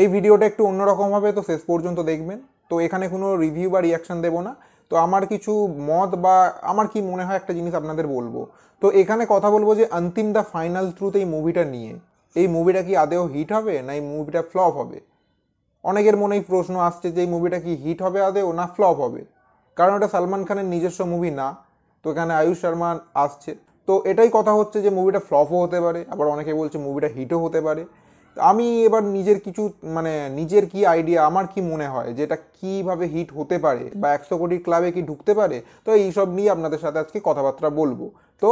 এই ভিডিওটা একটু অন্যরকম হবে তো শেষ পর্যন্ত দেখবেন তো এখানে কোনো রিভিউ বা রিয়াকশান দেবো না তো আমার কিছু মত বা আমার কি মনে হয় একটা জিনিস আপনাদের বলবো তো এখানে কথা বলবো যে অন্তিম দ্য ফাইনাল থ্রুতে এই মুভিটা নিয়ে এই মুভিটা কি আদেও হিট হবে না এই মুভিটা ফ্লপ হবে অনেকের মনেই প্রশ্ন আসছে যে এই মুভিটা কি হিট হবে আদেও না ফ্লপ হবে কারণ এটা সালমান খানের নিজস্ব মুভি না তো এখানে আয়ুষ শর্মা আসছে তো এটাই কথা হচ্ছে যে মুভিটা ফ্লপও হতে পারে আবার অনেকে বলছে মুভিটা হিটও হতে পারে আমি এবার নিজের কিছু মানে নিজের কি আইডিয়া আমার কি মনে হয় যে এটা কীভাবে হিট হতে পারে বা একশো কোটির ক্লাবে কি ঢুকতে পারে তো এইসব নিয়ে আপনাদের সাথে আজকে কথাবার্তা বলবো তো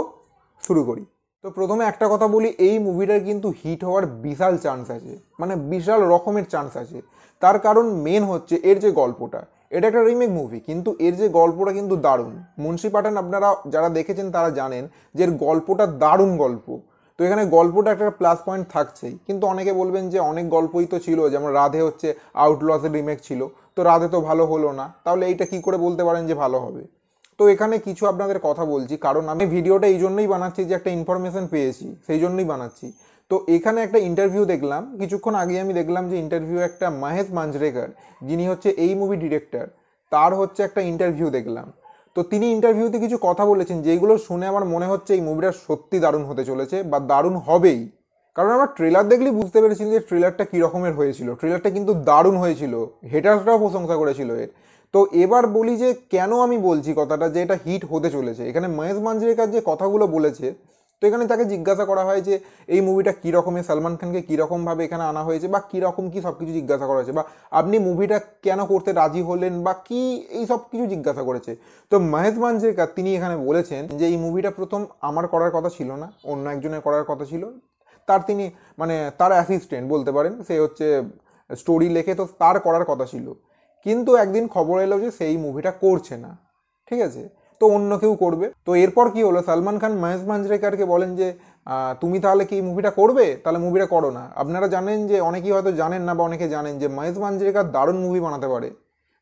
শুরু করি তো প্রথমে একটা কথা বলি এই মুভিটার কিন্তু হিট হওয়ার বিশাল চান্স আছে মানে বিশাল রকমের চান্স আছে তার কারণ মেন হচ্ছে এর যে গল্পটা এটা একটা রিমেক মুভি কিন্তু এর যে গল্পটা কিন্তু দারুণ মুন্সি পাঠান আপনারা যারা দেখেছেন তারা জানেন যে এর গল্পটা দারুণ গল্প তো এখানে গল্পটা একটা প্লাস পয়েন্ট থাকছেই কিন্তু অনেকে বলবেন যে অনেক গল্পই তো ছিল যেমন রাধে হচ্ছে আউটলসের রিমেক ছিল তো রাধে তো ভালো হলো না তাহলে এইটা কি করে বলতে পারেন যে ভালো হবে তো এখানে কিছু আপনাদের কথা বলছি কারণ আমি ভিডিওটা এই জন্যই বানাচ্ছি যে একটা ইনফরমেশান পেয়েছি সেই জন্যই বানাচ্ছি তো এখানে একটা ইন্টারভিউ দেখলাম কিছুক্ষণ আগে আমি দেখলাম যে ইন্টারভিউ একটা মাহেশ মাঞ্জরেকার যিনি হচ্ছে এই মুভি ডিরেক্টর তার হচ্ছে একটা ইন্টারভিউ দেখলাম তো তিনি ইন্টারভিউতে কিছু কথা বলেছেন যেগুলো শুনে আমার মনে হচ্ছে এই মুভিটা সত্যি দারুণ হতে চলেছে বা দারুণ হবেই কারণ আমরা ট্রেলার দেখলেই বুঝতে পেরেছি যে ট্রেলারটা কীরকমের হয়েছিল ট্রেলারটা কিন্তু দারুণ হয়েছিল হেটার্সরাও প্রশংসা করেছিল এর তো এবার বলি যে কেন আমি বলছি কথাটা যে এটা হিট হতে চলেছে এখানে মহেশ মাঞ্জরেকার যে কথাগুলো বলেছে তো এখানে তাকে জিজ্ঞাসা করা হয় যে এই মুভিটা কী রকমের সালমান খানকে কীরকমভাবে এখানে আনা হয়েছে বা কীরকম কী সব কিছু জিজ্ঞাসা করা হয়েছে বা আপনি মুভিটা কেন করতে রাজি হলেন বা কি এই সব কিছু জিজ্ঞাসা করেছে তো মহেশ মাঞ্জেকার তিনি এখানে বলেছেন যে এই মুভিটা প্রথম আমার করার কথা ছিল না অন্য একজনের করার কথা ছিল তার তিনি মানে তার অ্যাসিস্ট্যান্ট বলতে পারেন সে হচ্ছে স্টোরি লেখে তো তার করার কথা ছিল কিন্তু একদিন খবর এলো যে সেই মুভিটা করছে না ঠিক আছে তো অন্য কেউ করবে তো এরপর কি হলো সালমান খান মহেশ মাঞ্জরেকারকে বলেন যে তুমি তাহলে কি মুভিটা করবে তাহলে মুভিটা করো না আপনারা জানেন যে অনেকেই হয়তো জানেন না বা অনেকে জানেন যে মহেশ মাঞ্জরেকার দারুণ মুভি বানাতে পারে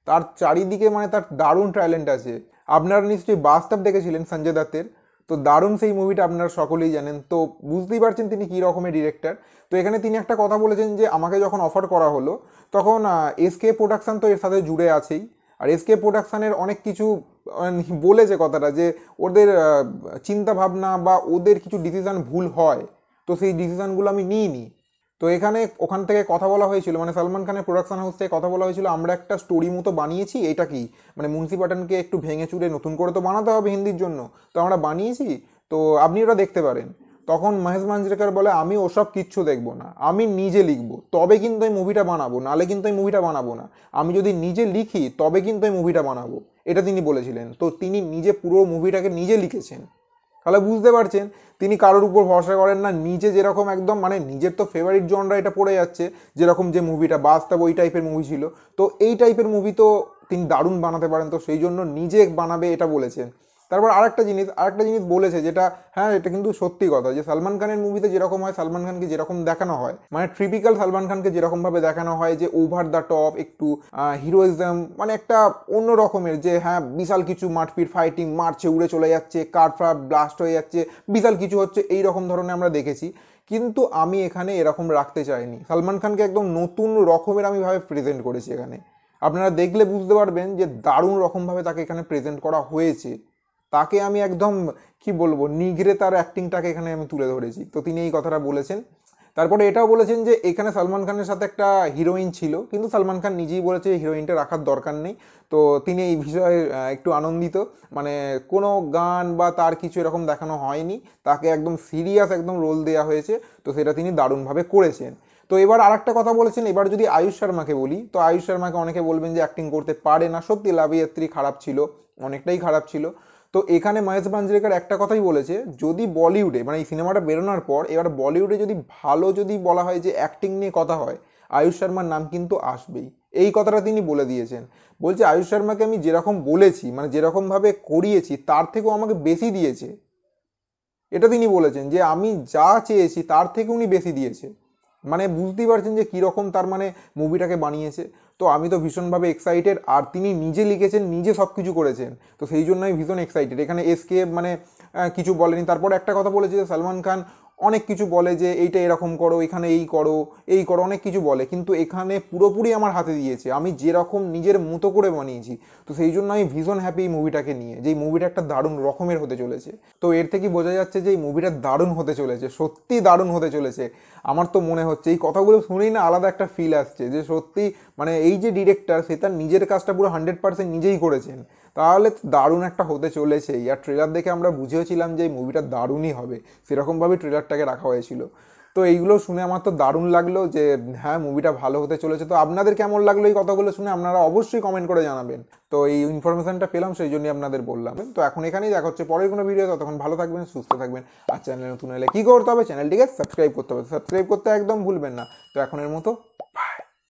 তার চারিদিকে মানে তার দারুণ ট্যালেন্ট আছে আপনারা নিশ্চয়ই বাস্তব দেখেছিলেন সঞ্জয় দত্তের তো দারুণ সেই মুভিটা আপনারা সকলেই জানেন তো বুঝতেই পারছেন তিনি কী রকমের ডিরেক্টর তো এখানে তিনি একটা কথা বলেছেন যে আমাকে যখন অফার করা হলো তখন এসকে প্রোডাকশান তো এর সাথে জুড়ে আছেই আর এসকে প্রোডাকশানের অনেক কিছু মানে বলেছে কথাটা যে ওদের চিন্তা ভাবনা বা ওদের কিছু ডিসিশান ভুল হয় তো সেই ডিসিশানগুলো আমি নিই নি তো এখানে ওখান থেকে কথা বলা হয়েছিল মানে সালমান খানের প্রোডাকশন হাউস থেকে কথা বলা হয়েছিল আমরা একটা স্টোরি মতো বানিয়েছি এটা কি মানে মুন্সি পাটানকে একটু ভেঙে চুড়ে নতুন করে তো বানাতে হবে হিন্দির জন্য তো আমরা বানিয়েছি তো আপনি ওটা দেখতে পারেন তখন মহেশ মাঞ্জরেকার বলে আমি ওসব কিচ্ছু দেখবো না আমি নিজে লিখবো তবে কিন্তু এই মুভিটা বানাবো নালে কিন্তু এই মুভিটা বানাবো না আমি যদি নিজে লিখি তবে কিন্তু এই মুভিটা বানাবো এটা তিনি বলেছিলেন তো তিনি নিজে পুরো মুভিটাকে নিজে লিখেছেন তাহলে বুঝতে পারছেন তিনি কারোর উপর ভরসা করেন না নিজে যেরকম একদম মানে নিজের তো ফেভারিট জনরা এটা পড়ে যাচ্ছে যেরকম যে মুভিটা বাস্তব ওই টাইপের মুভি ছিল তো এই টাইপের মুভি তো তিনি দারুণ বানাতে পারেন তো সেই জন্য নিজে বানাবে এটা বলেছেন তারপর আরেকটা জিনিস আরেকটা জিনিস বলেছে যেটা হ্যাঁ এটা কিন্তু সত্যি কথা যে সালমান খানের মুভিতে যেরকম হয় সালমান খানকে যেরকম দেখানো হয় মানে ট্রিপিক্যাল সালমান খানকে যেরকমভাবে দেখানো হয় যে ওভার দ্য টপ একটু হিরোইজম মানে একটা অন্য রকমের যে হ্যাঁ বিশাল কিছু মারপিট ফাইটিং মারছে উড়ে চলে যাচ্ছে কারফা ব্লাস্ট হয়ে যাচ্ছে বিশাল কিছু হচ্ছে এই রকম ধরনের আমরা দেখেছি কিন্তু আমি এখানে এরকম রাখতে চাইনি সালমান খানকে একদম নতুন রকমের আমি ভাবে প্রেজেন্ট করেছি এখানে আপনারা দেখলে বুঝতে পারবেন যে দারুণ রকমভাবে তাকে এখানে প্রেজেন্ট করা হয়েছে তাকে আমি একদম কি বলবো নিগড়ে তার অ্যাক্টিংটাকে এখানে আমি তুলে ধরেছি তো তিনি এই কথাটা বলেছেন তারপরে এটাও বলেছেন যে এখানে সালমান খানের সাথে একটা হিরোইন ছিল কিন্তু সালমান খান নিজেই বলেছে হিরোইনটা রাখার দরকার নেই তো তিনি এই বিষয়ে একটু আনন্দিত মানে কোনো গান বা তার কিছু এরকম দেখানো হয়নি তাকে একদম সিরিয়াস একদম রোল দেওয়া হয়েছে তো সেটা তিনি দারুণভাবে করেছেন তো এবার আর একটা কথা বলেছেন এবার যদি আয়ুষ শর্মাকে বলি তো আয়ুষ শর্মাকে অনেকে বলবেন যে অ্যাক্টিং করতে পারে না সত্যি লাভিয়াত্রী খারাপ ছিল অনেকটাই খারাপ ছিল তো এখানে মহেশ মাঞ্জরেকার একটা কথাই বলেছে যদি বলিউডে মানে এই সিনেমাটা বেরোনোর পর এবার বলিউডে যদি ভালো যদি বলা হয় যে অ্যাক্টিং নিয়ে কথা হয় আয়ুষ শর্মার নাম কিন্তু আসবেই এই কথাটা তিনি বলে দিয়েছেন বলছে আয়ুষ শর্মাকে আমি যেরকম বলেছি মানে যেরকমভাবে করিয়েছি তার থেকেও আমাকে বেশি দিয়েছে এটা তিনি বলেছেন যে আমি যা চেয়েছি তার থেকে উনি বেশি দিয়েছে মানে বুঝতেই পারছেন যে কীরকম তার মানে মুভিটাকে বানিয়েছে তো আমি তো ভীষণভাবে এক্সাইটেড আর তিনি নিজে লিখেছেন নিজে সব কিছু করেছেন তো সেই জন্য আমি ভীষণ এক্সাইটেড এখানে এসকে মানে কিছু বলেনি তারপর একটা কথা বলেছে যে সালমান খান অনেক কিছু বলে যে এইটা এরকম করো এখানে এই করো এই করো অনেক কিছু বলে কিন্তু এখানে পুরোপুরি আমার হাতে দিয়েছে আমি যেরকম নিজের মতো করে বানিয়েছি তো সেই জন্য আমি ভীষণ হ্যাপি এই মুভিটাকে নিয়ে যে এই মুভিটা একটা দারুণ রকমের হতে চলেছে তো এর থেকে বোঝা যাচ্ছে যে এই মুভিটা দারুণ হতে চলেছে সত্যি দারুণ হতে চলেছে আমার তো মনে হচ্ছে এই কথাগুলো শুনেই না আলাদা একটা ফিল আসছে যে সত্যি মানে এই যে ডিরেক্টর সে তার নিজের কাজটা পুরো হান্ড্রেড পার্সেন্ট নিজেই করেছেন তাহলে দারুণ একটা হতে চলেছে আর ট্রেলার দেখে আমরা বুঝেওছিলাম যে এই মুভিটা দারুণই হবে সেরকমভাবে ট্রেলারটাকে রাখা হয়েছিল তো এইগুলো শুনে আমার তো দারুণ লাগলো যে হ্যাঁ মুভিটা ভালো হতে চলেছে তো আপনাদের কেমন লাগলো এই কথাগুলো শুনে আপনারা অবশ্যই কমেন্ট করে জানাবেন তো এই ইনফরমেশনটা পেলাম সেই জন্যই আপনাদের বললাম তো এখন এখানেই দেখা হচ্ছে পরের কোনো ভিডিও ততক্ষণ ভালো থাকবেন সুস্থ থাকবেন আর চ্যানেলে নতুন এলে কী করতে হবে চ্যানেলটিকে সাবস্ক্রাইব করতে হবে সাবস্ক্রাইব করতে একদম ভুলবেন না তো এখনের মতো